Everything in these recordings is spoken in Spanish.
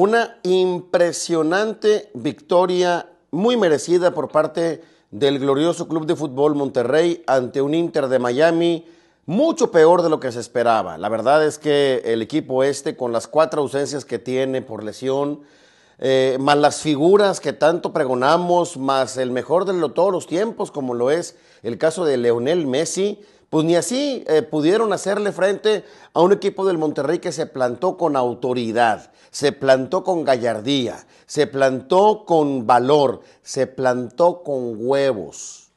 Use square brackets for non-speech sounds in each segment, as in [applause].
Una impresionante victoria muy merecida por parte del glorioso Club de Fútbol Monterrey ante un Inter de Miami mucho peor de lo que se esperaba. La verdad es que el equipo este, con las cuatro ausencias que tiene por lesión, eh, más las figuras que tanto pregonamos, más el mejor de lo, todos los tiempos, como lo es el caso de Leonel Messi, pues ni así eh, pudieron hacerle frente a un equipo del Monterrey que se plantó con autoridad, se plantó con gallardía, se plantó con valor, se plantó con huevos.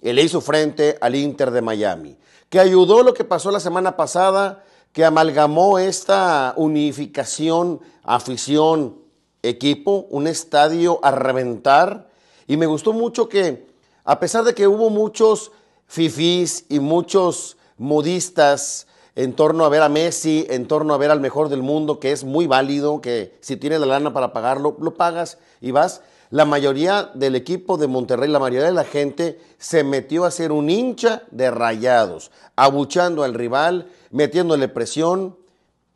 Y le hizo frente al Inter de Miami, que ayudó lo que pasó la semana pasada, que amalgamó esta unificación, afición, equipo, un estadio a reventar. Y me gustó mucho que, a pesar de que hubo muchos fifís y muchos modistas en torno a ver a Messi, en torno a ver al mejor del mundo, que es muy válido, que si tienes la lana para pagarlo, lo pagas y vas. La mayoría del equipo de Monterrey, la mayoría de la gente se metió a ser un hincha de rayados, abuchando al rival, metiéndole presión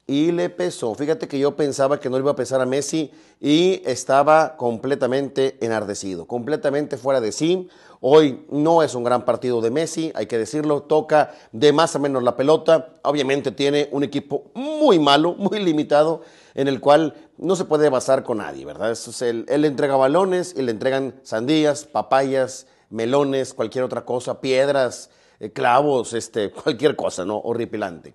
y le pesó. Fíjate que yo pensaba que no iba a pesar a Messi y estaba completamente enardecido, completamente fuera de sí, Hoy no es un gran partido de Messi, hay que decirlo, toca de más a menos la pelota. Obviamente tiene un equipo muy malo, [laughs] muy limitado, en el cual no se puede basar con nadie, ¿verdad? Él es él entrega balones y le entregan sandías, papayas, melones, cualquier otra cosa, piedras, eh, clavos, este, [laughs] cualquier cosa, ¿no? Horripilante.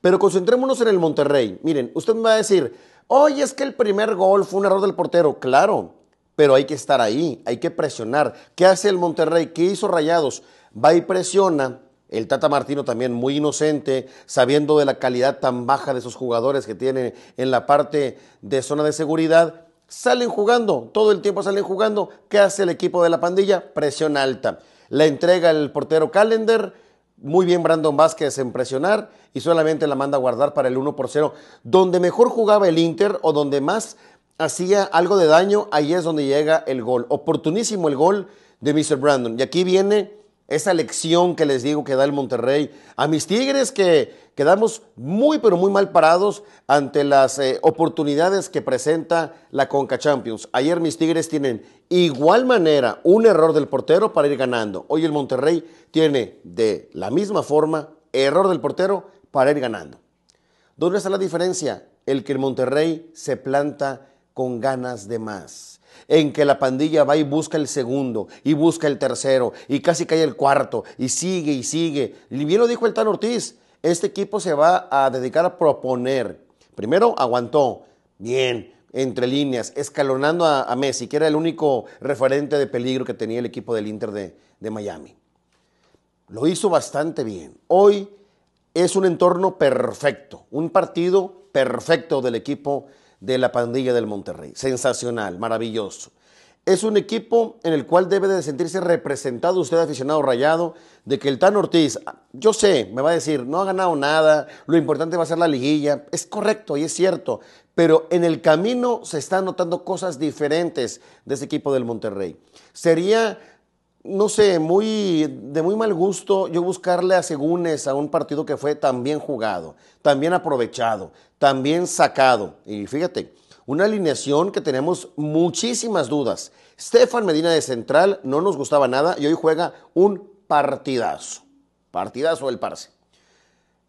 Pero concentrémonos en el Monterrey. Miren, usted me va a decir, oye, es que el primer gol fue un error del portero. Claro, pero hay que estar ahí, hay que presionar. ¿Qué hace el Monterrey? ¿Qué hizo Rayados? Va y presiona. El Tata Martino también muy inocente, sabiendo de la calidad tan baja de esos jugadores que tiene en la parte de zona de seguridad. Salen jugando, todo el tiempo salen jugando. ¿Qué hace el equipo de la pandilla? Presión alta. La entrega el portero Calendar, muy bien Brandon Vázquez en presionar y solamente la manda a guardar para el 1 por 0. Donde mejor jugaba el Inter o donde más hacía algo de daño, ahí es donde llega el gol. Oportunísimo el gol de Mr. Brandon. Y aquí viene esa lección que les digo que da el Monterrey a mis Tigres que quedamos muy pero muy mal parados ante las eh, oportunidades que presenta la Conca Champions. Ayer mis Tigres tienen igual manera un error del portero para ir ganando. Hoy el Monterrey tiene de la misma forma error del portero para ir ganando. ¿Dónde está la diferencia? El que el Monterrey se planta con ganas de más. En que la pandilla va y busca el segundo, y busca el tercero, y casi cae el cuarto, y sigue y sigue. Y bien lo dijo el Tan Ortiz, este equipo se va a dedicar a proponer. Primero aguantó, bien, entre líneas, escalonando a, a, Messi, que era el único referente de peligro que tenía el equipo del Inter de, de Miami. Lo hizo bastante bien. Hoy es un entorno perfecto, un partido perfecto del equipo de la pandilla del Monterrey. Sensacional, maravilloso. Es un equipo en el cual debe de sentirse representado usted, aficionado rayado, de que el Tan Ortiz, ah, yo sé, me va a decir, no ha ganado nada, lo importante va a ser la liguilla. Es correcto y es cierto, pero en el camino se están notando cosas diferentes de ese equipo del Monterrey. Sería no sé, muy, de muy mal gusto yo buscarle a segunes a un partido que fue tan bien jugado, tan bien aprovechado, tan bien sacado. Y fíjate, una alineación que tenemos muchísimas dudas. Stefan Medina de Central no nos gustaba nada y hoy juega un partidazo. Partidazo del Parse.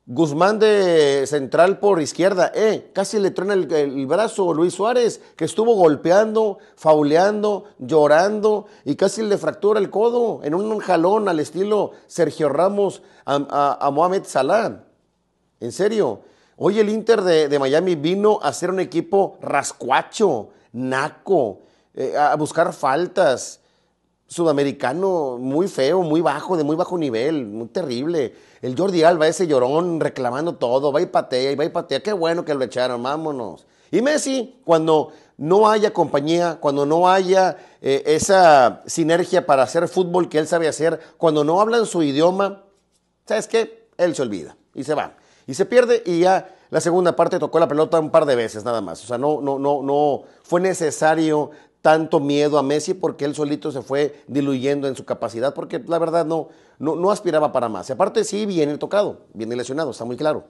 Guzmán de central por izquierda, eh, casi le truena el, brazo brazo Luis Suárez, que estuvo golpeando, fauleando, llorando y casi le fractura el codo en un jalón al estilo Sergio Ramos a, Mohamed Salah. En serio, hoy el Inter de, Miami vino a ser un equipo rascuacho, naco, eh, a buscar faltas, sudamericano muy feo, muy bajo, de muy bajo nivel, muy terrible. El Jordi Alba, ese llorón reclamando todo, va y patea y va y patea. Qué bueno que lo echaron, vámonos. Y Messi, cuando no haya compañía, cuando no haya eh, esa sinergia para hacer fútbol que él sabe hacer, cuando no hablan su idioma, ¿sabes qué? Él se olvida y se va. Y se pierde y ya la segunda parte tocó la pelota un par de veces nada más. O sea, no, no, no, no fue necesario tanto miedo a Messi porque él solito se fue diluyendo en su capacidad, porque la verdad no, no, aspiraba para más. Y aparte sí viene tocado, viene lesionado, está muy claro.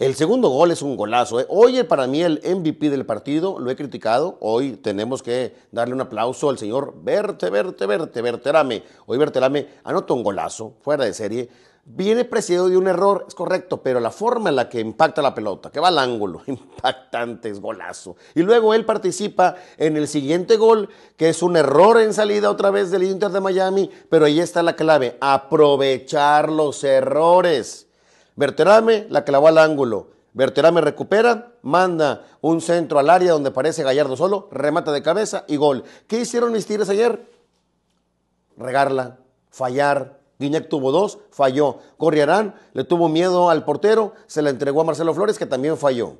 El segundo gol es un golazo. ¿eh? Oye, eh, para mí el MVP del partido, lo he criticado. Hoy tenemos que darle un aplauso al señor Verte, Verte, Verte, Verterame. Hoy Verterame anota un golazo, fuera de serie viene precedido de un error, es correcto, pero la forma en la que impacta la pelota, que va al ángulo, [laughs] impactante, es golazo. Y luego él participa en el siguiente gol, que es un error en salida otra vez del Inter de Miami, pero ahí está la clave, aprovechar los errores. Verterame la clavó al ángulo. Verterame recupera, manda un centro al área donde parece Gallardo solo, remata de cabeza y gol. ¿Qué hicieron mis tiras ayer? Regarla, fallar, Guiñac tuvo dos, falló. Corriarán le tuvo miedo al portero, se la entregó a Marcelo Flores, que también falló.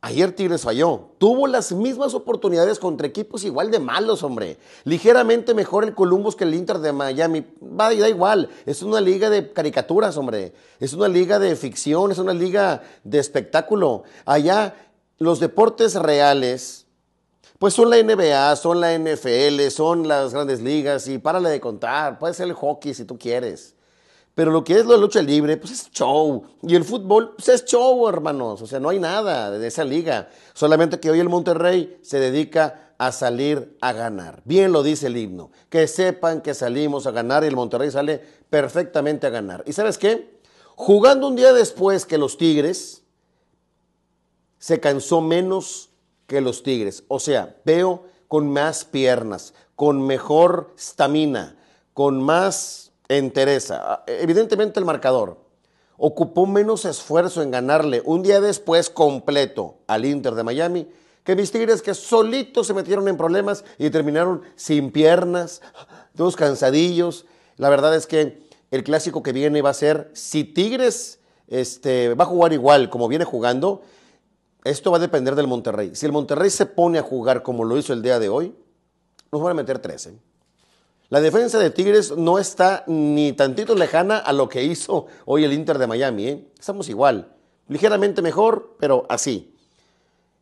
Ayer Tigres falló. Tuvo las mismas oportunidades contra equipos igual de malos, hombre. Ligeramente mejor el Columbus que el Inter de Miami. Va, da igual. Es una liga de caricaturas, hombre. Es una liga de ficción, es una liga de espectáculo. Allá los deportes reales, pues son la NBA, son la NFL, son las grandes ligas y párale de contar, puede ser el hockey si tú quieres. Pero lo que es lo de lucha libre, pues es show. Y el fútbol, pues es show, hermanos. O sea, no hay nada de esa liga. Solamente que hoy el Monterrey se dedica a salir a ganar. Bien lo dice el himno. Que sepan que salimos a ganar y el Monterrey sale perfectamente a ganar. ¿Y sabes qué? Jugando un día después que los Tigres, se cansó menos que los Tigres. O sea, veo con más piernas, con mejor stamina, con más entereza. Ah, evidentemente el marcador ocupó menos esfuerzo en ganarle un día después completo al Inter de Miami que mis Tigres que solitos se metieron en problemas y terminaron sin piernas, dos cansadillos. La verdad es que el clásico que viene va a ser si Tigres este, va a jugar igual como viene jugando, esto va a depender del Monterrey. Si el Monterrey se pone a jugar como lo hizo el día de hoy, nos van a meter 13. ¿eh? La defensa de Tigres no está ni tantito lejana a lo que hizo hoy el Inter de Miami. ¿eh? Estamos igual. Ligeramente mejor, pero así.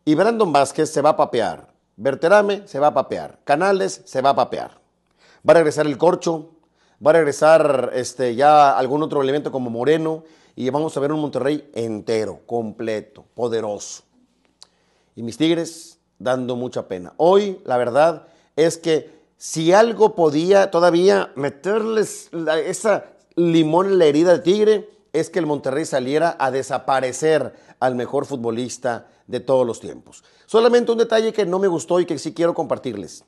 Y Brandon Vázquez se va a papear. Berterame se va a papear. Canales se va a papear. Va a regresar el corcho. Va a regresar este, ya algún otro elemento como Moreno. Y vamos a ver un Monterrey entero, completo, poderoso y mis Tigres dando mucha pena. Hoy, la verdad, es que si algo podía todavía meterles esa limón en la herida del Tigre, es que el Monterrey saliera a desaparecer al mejor futbolista de todos los tiempos. Solamente un detalle que no me gustó y que sí quiero compartirles.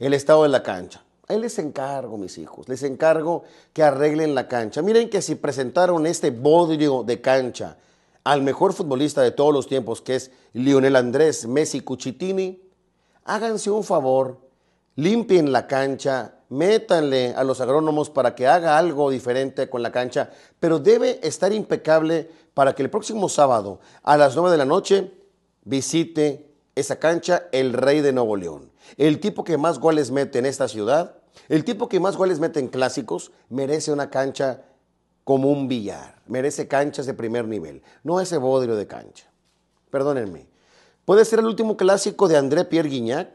El estado de la cancha. Ahí les encargo, mis hijos, les encargo que arreglen la cancha. Miren que si presentaron este bodrio de cancha al mejor futbolista de todos los tiempos, que es Lionel Andrés Messi Cuchitini, háganse un favor, limpien la cancha, métanle a los agrónomos para que haga algo diferente con la cancha, pero debe estar impecable para que el próximo sábado a las 9 de la noche visite esa cancha el rey de Nuevo León. El tipo que más goles mete en esta ciudad, el tipo que más goles mete en clásicos, merece una cancha como un billar. Merece canchas de primer nivel, no ese bodrio de cancha. Perdónenme. Puede ser el último clásico de André Pierre Guignac.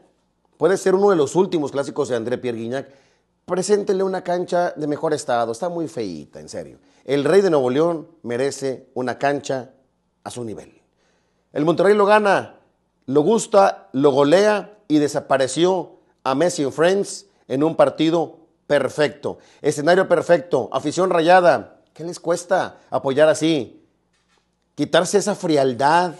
Puede ser uno de los últimos clásicos de André Pierre Guignac. Preséntenle una cancha de mejor estado. Está muy feíta, en serio. El Rey de Nuevo León merece una cancha a su nivel. El Monterrey lo gana, lo gusta, lo golea y desapareció a Messi y Friends en un partido perfecto. Escenario perfecto, afición rayada, ¿Qué les cuesta apoyar así? Quitarse esa frialdad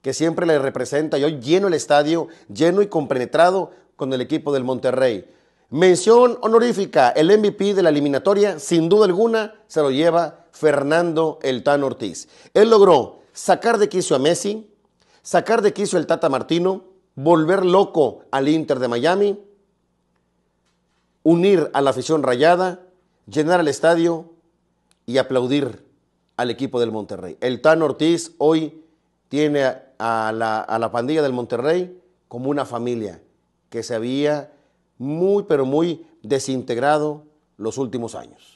que siempre le representa. Y hoy lleno el estadio, lleno y compenetrado con el equipo del Monterrey. Mención honorífica, el MVP de la eliminatoria, sin duda alguna, se lo lleva Fernando El Tan Ortiz. Él logró sacar de quiso a Messi, sacar de quiso al Tata Martino, volver loco al Inter de Miami, unir a la afición rayada, llenar el estadio y aplaudir al equipo del Monterrey. El Tan Ortiz hoy tiene a la, a la pandilla del Monterrey como una familia que se había muy, pero muy desintegrado los últimos años.